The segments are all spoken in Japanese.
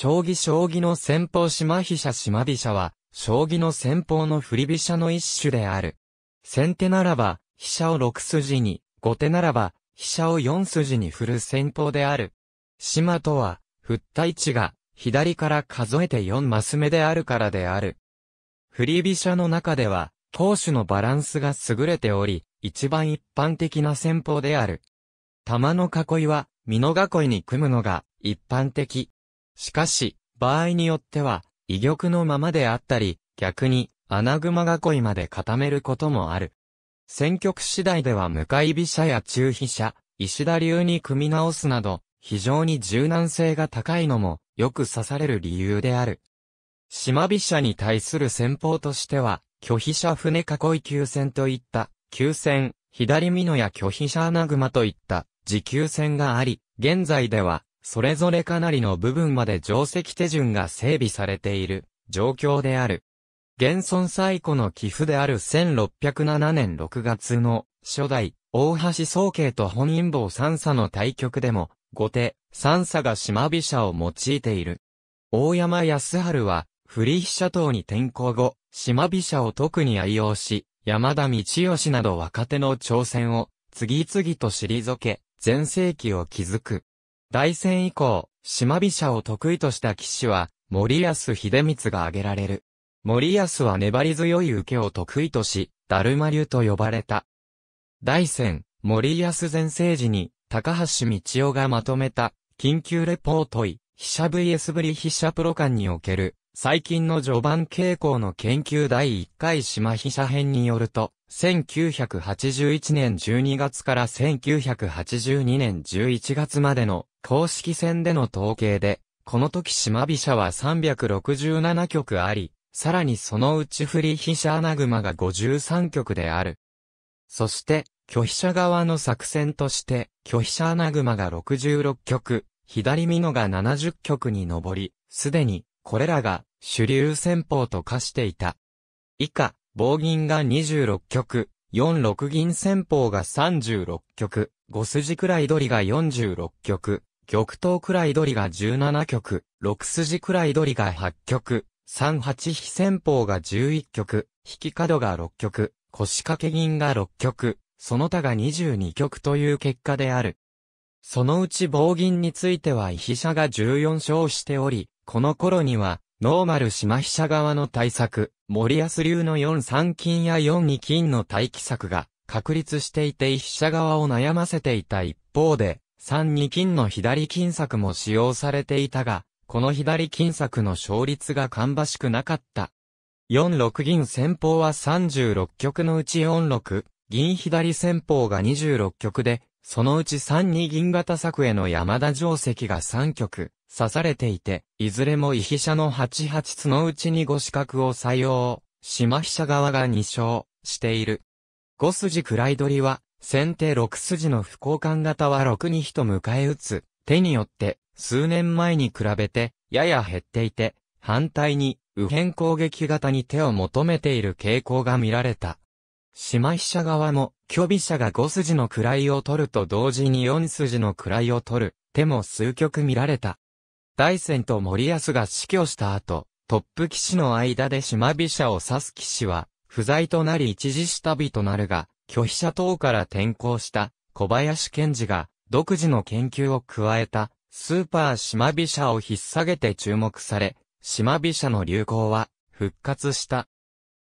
将棋将棋の先方島飛車島飛車は、将棋の先方の振り飛車の一種である。先手ならば、飛車を6筋に、後手ならば、飛車を4筋に振る戦法である。島とは、振った位置が、左から数えて4マス目であるからである。振り飛車の中では、投手のバランスが優れており、一番一般的な戦法である。玉の囲いは、美の囲いに組むのが一般的。しかし、場合によっては、異玉のままであったり、逆に、穴熊囲いまで固めることもある。選区次第では向かい飛車や中飛車、石田流に組み直すなど、非常に柔軟性が高いのも、よく指される理由である。島飛車に対する戦法としては、拒飛車船囲い急戦といった、急戦、左美濃や拒飛車穴熊といった、持久戦があり、現在では、それぞれかなりの部分まで定石手順が整備されている状況である。現存最古の寄付である1607年6月の初代大橋宗慶と本因坊三佐の対局でも後手三佐が島飛車を用いている。大山康春は振り飛車党に転向後、島飛車を特に愛用し、山田道義など若手の挑戦を次々と退け、前世紀を築く。大戦以降、島飛車を得意とした騎士は、森安秀光が挙げられる。森安は粘り強い受けを得意とし、ダルマ流と呼ばれた。大戦、森安前世時に、高橋道夫がまとめた、緊急レポートイ、飛車 VS ぶり飛車プロ間における、最近の序盤傾向の研究第1回島飛車編によると、1981年12月から1982年11月までの公式戦での統計で、この時島飛車は367局あり、さらにそのうち振り飛車穴熊が53局である。そして、拒否者側の作戦として、拒否者穴熊が66局、左美濃が70局に上り、すでに、これらが主流戦法と化していた。以下、棒銀が26局、4六銀戦法が36局、5筋くらい取りが46局、玉頭くらい鳥が17曲、六筋くらい鳥が8曲、三八飛戦法が11曲、引き角が6曲、腰掛け銀が6曲、その他が22曲という結果である。そのうち棒銀については飛車が14勝しており、この頃には、ノーマル島飛車側の対策、森安流の4三金や4二金の待機策が確立していて飛車側を悩ませていた一方で、三二金の左金策も使用されていたが、この左金策の勝率が芳しくなかった。四六銀先方は三十六局のうち四六、銀左先方が二十六局で、そのうち三二銀型策への山田定石が三局、刺されていて、いずれも異飛車の八八つのうちに五四角を採用、島飛車側が二勝している。五筋位取りは、先手6筋の不交換型は6二飛と迎え撃つ手によって数年前に比べてやや減っていて反対に右辺攻撃型に手を求めている傾向が見られた。島飛車側も、虚備者が5筋の位を取ると同時に4筋の位を取る、手も数局見られた。大戦と森安が死去した後、トップ騎士の間で島飛車を指す騎士は、不在となり一時下火となるが、拒否者等から転校した小林賢治が独自の研究を加えたスーパー島飛車を引っ提げて注目され、島飛車の流行は復活した。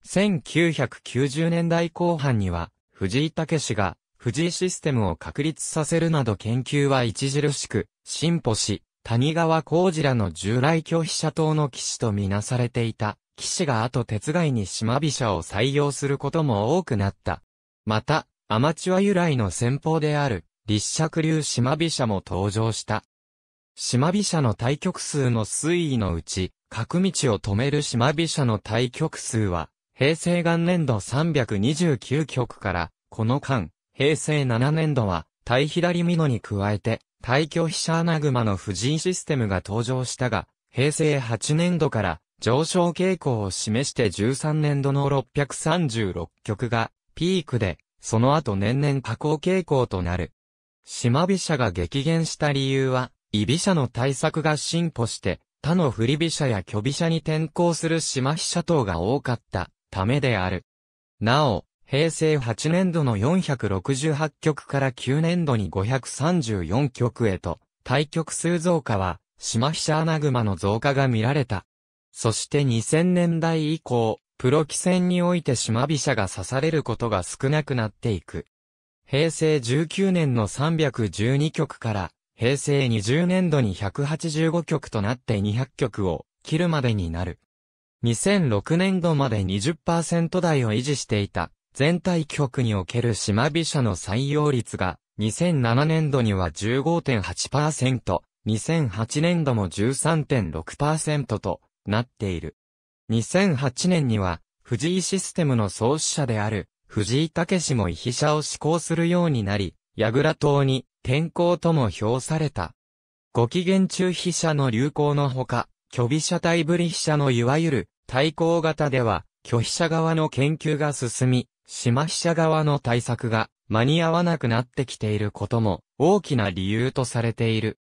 1990年代後半には藤井武が藤井システムを確立させるなど研究は著しく進歩し、谷川浩二らの従来拒否者等の騎士とみなされていた騎士が後手伝いに島飛車を採用することも多くなった。また、アマチュア由来の戦法である、立尺流島飛車も登場した。島飛車の対局数の推移のうち、角道を止める島飛車の対局数は、平成元年度329局から、この間、平成7年度は、対左美濃に加えて、対拒飛車穴熊の婦人システムが登場したが、平成8年度から上昇傾向を示して13年度の636局がピークで、その後年々下降傾向となる。島飛車が激減した理由は、居飛車の対策が進歩して、他の振り飛車や巨飛車に転向する島飛車等が多かったためである。なお、平成8年度の468局から9年度に534局へと、対局数増加は、島飛車アナグマの増加が見られた。そして2000年代以降、プロ棋戦において島飛車が刺されることが少なくなっていく。平成19年の312局から平成20年度に185局となって200局を切るまでになる。2006年度まで20%台を維持していた全体局における島飛車の採用率が2007年度には15.8%、2008年度も13.6%となっている。2008年には、藤井システムの創始者である、藤井武も被者を施行するようになり、矢倉島に転校とも評された。ご機嫌中飛車の流行のほか、虚微車対ぶり飛車のいわゆる対抗型では、拒飛車側の研究が進み、島飛車側の対策が間に合わなくなってきていることも大きな理由とされている。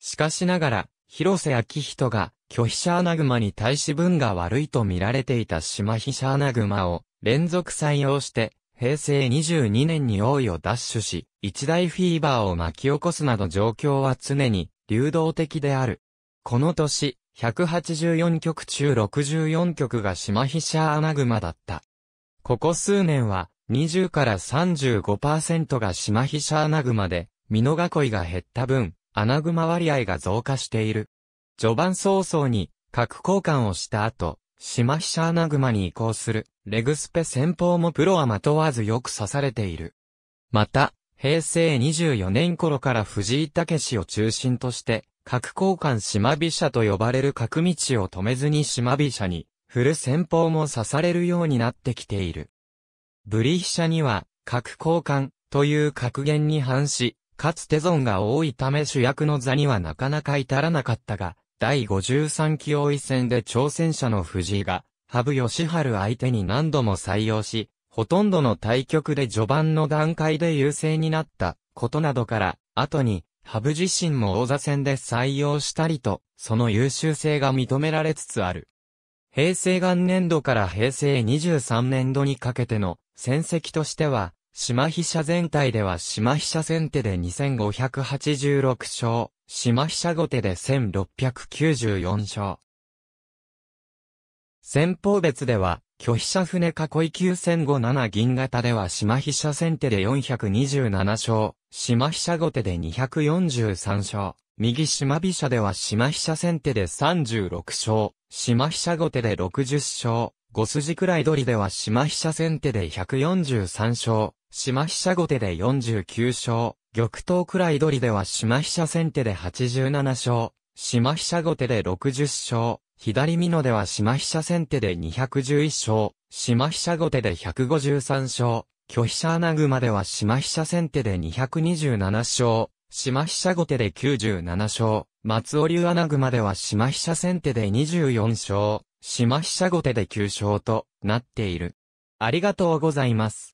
しかしながら、広瀬昭人が拒否者アナグマに対し分が悪いと見られていた島飛車アナグマを連続採用して、平成22年に王位を奪取し、一大フィーバーを巻き起こすなど状況は常に流動的である。この年、184曲中64曲が島飛車アナグマだった。ここ数年は、20から35%が島飛車アナグマで、美濃囲いが減った分、アナグマ割合が増加している。序盤早々に、核交換をした後、島飛車穴熊に移行する、レグスペ戦法もプロはまとわずよく指されている。また、平成24年頃から藤井武を中心として、核交換島飛車と呼ばれる角道を止めずに島飛車に、振る戦法も指されるようになってきている。ブリ飛車には、核交換という格言に反し、かつ手損が多いため主役の座にはなかなか至らなかったが、第53期王位戦で挑戦者の藤井が、羽生善治相手に何度も採用し、ほとんどの対局で序盤の段階で優勢になったことなどから、後に、羽生自身も王座戦で採用したりと、その優秀性が認められつつある。平成元年度から平成23年度にかけての戦績としては、島飛車全体では島飛車先手で2586勝、島飛車後手で1694勝。先方別では、巨飛車船囲い9057銀型では島飛車先手で427勝、島飛車後手で243勝、右島飛車では島飛車先手で36勝、島飛車後手で60勝、五筋くらい取りでは島飛車先手で143勝、島飛車後手で49勝、玉頭くらい取りでは島飛車先手で87勝、島飛車後手で60勝、左美濃では島飛車先手で211勝、島飛車後手で153勝、巨飛車穴熊では島飛車先手で227勝、島飛車後手で97勝、松尾流穴熊では島飛車先手で24勝、島飛車後手で9勝となっている。ありがとうございます。